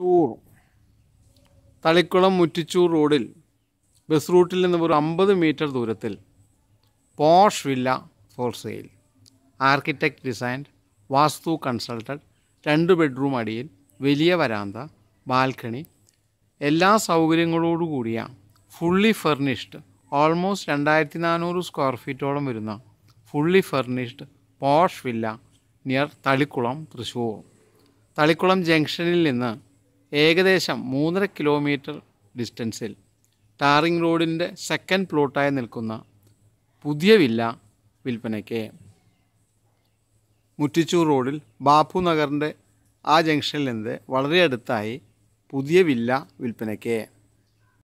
tour Thalikkulam Muttichur റോഡിൽ bus റൂട്ടിൽ നിന്ന് ഒരു അമ്പത് മീറ്റർ ദൂരത്തിൽ posh villa for sale architect design vastu consulted രണ്ട് ബെഡ്റൂം അടിയിൽ വലിയ വരാന്ത ബാൽക്കണി എല്ലാ സൗകര്യങ്ങളോടുകൂടിയ ഫുള്ളി ഫർണിഷ്ഡ് ഓൾമോസ്റ്റ് രണ്ടായിരത്തി നാനൂറ് സ്ക്വയർ ഫീറ്റോളം വരുന്ന fully furnished posh villa near Thalikulam Thrissur Thalikulam ജംഗ്ഷനിൽ നിന്ന് ഏകദേശം മൂന്നര കിലോമീറ്റർ ഡിസ്റ്റൻസിൽ ടാറിംഗ് റോഡിൻ്റെ സെക്കൻഡ് പ്ലോട്ടായി നിൽക്കുന്ന പുതിയ വില്ല വിൽപ്പനയ്ക്ക് മുറ്റിച്ചൂർ റോഡിൽ ബാപ്പു നഗറിൻ്റെ ആ ജംഗ്ഷനിൽ നിന്ന് വളരെ അടുത്തായി പുതിയ വില്ല വിൽപ്പനയ്ക്ക്